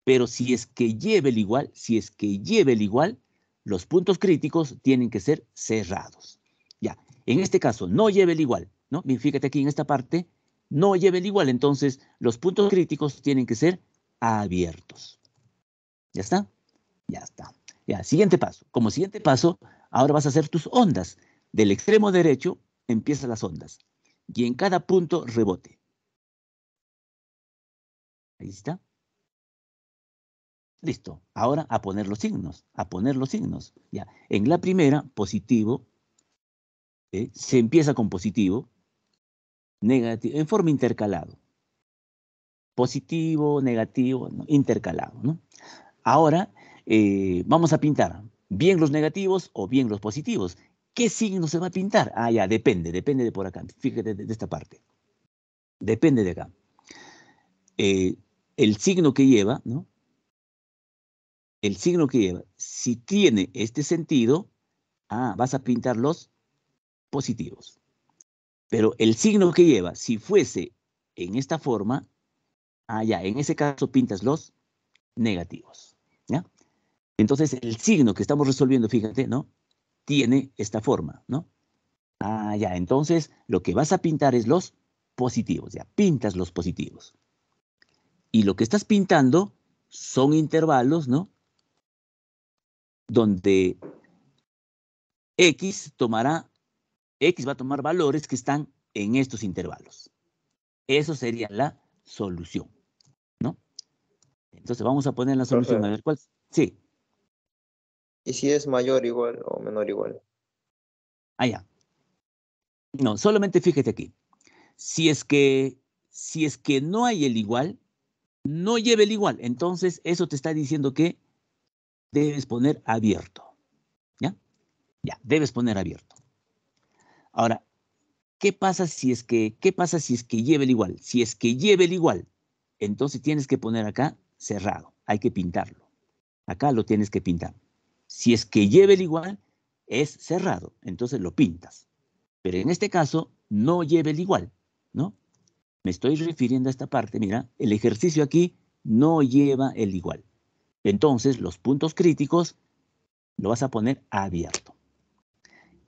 Pero si es que lleve el igual, si es que lleve el igual, los puntos críticos tienen que ser cerrados. Ya, en este caso, no lleve el igual, ¿no? Fíjate aquí en esta parte, no lleve el igual, entonces los puntos críticos tienen que ser abiertos. ¿Ya está? Ya está. Ya, siguiente paso. Como siguiente paso, ahora vas a hacer tus ondas. Del extremo derecho empiezan las ondas y en cada punto rebote. Ahí está. Listo. Ahora a poner los signos, a poner los signos. Ya. En la primera, positivo, ¿eh? se empieza con positivo, negativo, en forma intercalado. Positivo, negativo, intercalado. Ahora eh, vamos a pintar bien los negativos o bien los positivos. ¿Qué signo se va a pintar? Ah, ya, depende, depende de por acá. Fíjate de, esta parte. Depende de acá. Eh, el signo que lleva, ¿no? El signo que lleva, si tiene este sentido, ah, vas a pintar los positivos. Pero el signo que lleva, si fuese en esta forma, ah, ya, en ese caso pintas los negativos. ¿ya? Entonces, el signo que estamos resolviendo, fíjate, ¿no? Tiene esta forma, ¿no? Ah, ya, entonces lo que vas a pintar es los positivos, ya, pintas los positivos. Y lo que estás pintando son intervalos, ¿no? Donde X tomará, X va a tomar valores que están en estos intervalos. Eso sería la solución, ¿no? Entonces vamos a poner la solución, a ver cuál. Sí. ¿Y si es mayor igual o menor igual? Ah, ya. No, solamente fíjate aquí. Si es que, si es que no hay el igual, no lleve el igual. Entonces, eso te está diciendo que debes poner abierto. ¿Ya? Ya, debes poner abierto. Ahora, ¿qué pasa si es que, qué pasa si es que lleve el igual? Si es que lleve el igual, entonces tienes que poner acá cerrado. Hay que pintarlo. Acá lo tienes que pintar. Si es que lleve el igual, es cerrado. Entonces lo pintas. Pero en este caso, no lleve el igual, ¿no? Me estoy refiriendo a esta parte, mira, el ejercicio aquí no lleva el igual. Entonces, los puntos críticos lo vas a poner abierto.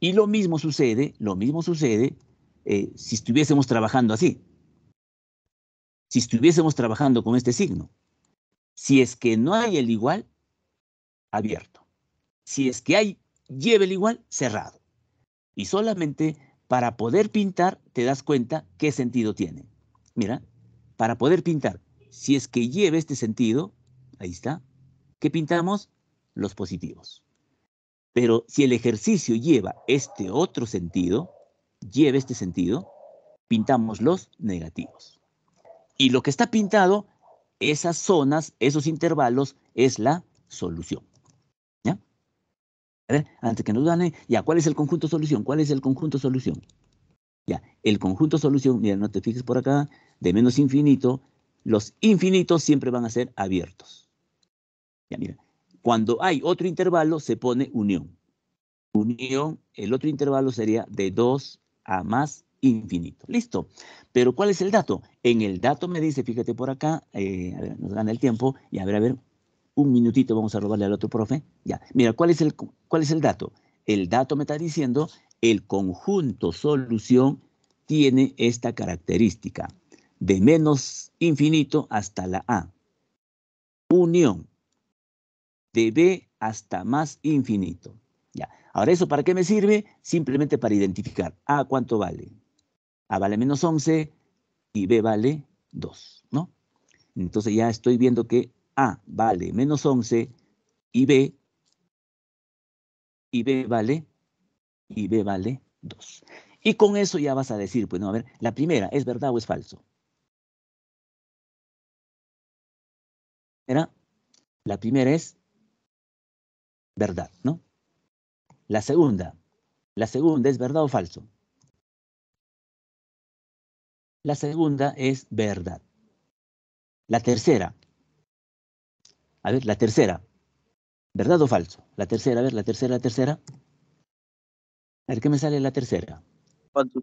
Y lo mismo sucede, lo mismo sucede eh, si estuviésemos trabajando así. Si estuviésemos trabajando con este signo. Si es que no hay el igual, abierto. Si es que hay, lleva el igual, cerrado. Y solamente para poder pintar te das cuenta qué sentido tiene. Mira, para poder pintar, si es que lleve este sentido, ahí está, ¿qué pintamos? Los positivos. Pero si el ejercicio lleva este otro sentido, lleva este sentido, pintamos los negativos. Y lo que está pintado, esas zonas, esos intervalos, es la solución. ¿Ya? antes que nos dan, ya, ¿cuál es el conjunto solución? ¿Cuál es el conjunto solución? Ya, el conjunto solución, mira, no te fijes por acá, de menos infinito, los infinitos siempre van a ser abiertos. Ya, mira, cuando hay otro intervalo se pone unión. Unión, el otro intervalo sería de 2 a más infinito. Listo. Pero ¿cuál es el dato? En el dato me dice, fíjate por acá, eh, a ver, nos gana el tiempo, y a ver, a ver, un minutito vamos a robarle al otro profe. Ya, mira, ¿cuál es el, cuál es el dato? El dato me está diciendo el conjunto solución tiene esta característica, de menos infinito hasta la A. Unión, de B hasta más infinito. Ya. Ahora, ¿eso para qué me sirve? Simplemente para identificar A cuánto vale. A vale menos 11 y B vale 2, ¿no? Entonces ya estoy viendo que A vale menos 11 y B, y B vale y B vale 2. Y con eso ya vas a decir, pues no, a ver, la primera, ¿es verdad o es falso? Era, la primera es verdad, ¿no? La segunda, la segunda es verdad o falso. La segunda es verdad. La tercera. A ver, la tercera. ¿Verdad o falso? La tercera, a ver, la tercera, la tercera. A ver qué me sale la tercera.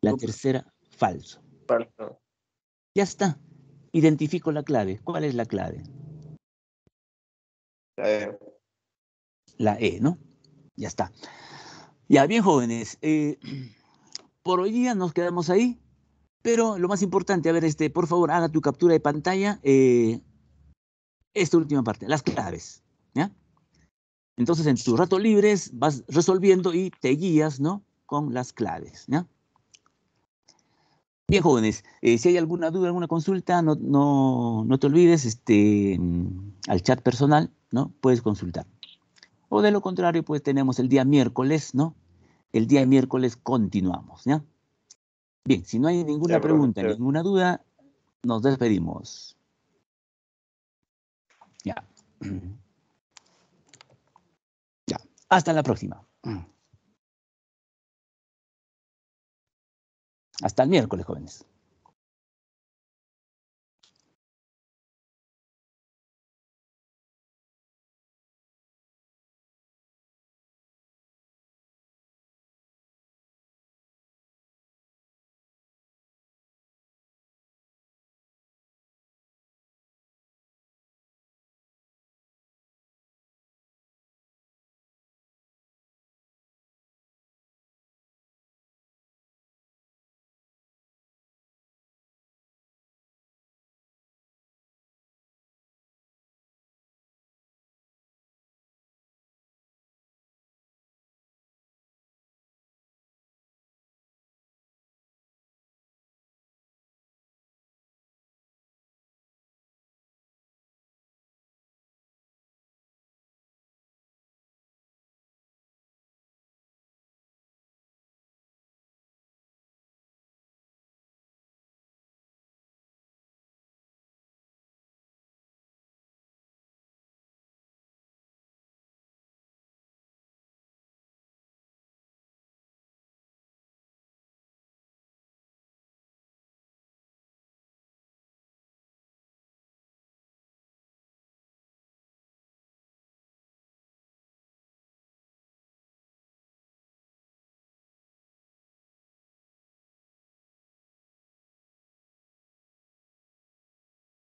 La tercera, falso. Falso. Ya está. Identifico la clave. ¿Cuál es la clave? La E. La E, ¿no? Ya está. Ya, bien jóvenes. Eh, por hoy día nos quedamos ahí. Pero lo más importante, a ver, este, por favor, haga tu captura de pantalla. Eh, esta última parte, las claves. ¿ya? Entonces, en tu rato libre vas resolviendo y te guías, ¿no? con las claves. Bien, jóvenes, eh, si hay alguna duda, alguna consulta, no, te olvides, este, al chat personal, ¿no? Puedes consultar. O de lo contrario, pues tenemos el día miércoles, ¿no? El día miércoles continuamos, ¿ya? Bien, si no hay ninguna pregunta, ninguna duda, nos despedimos. Ya. Ya. Hasta la próxima. Hasta el miércoles, jóvenes.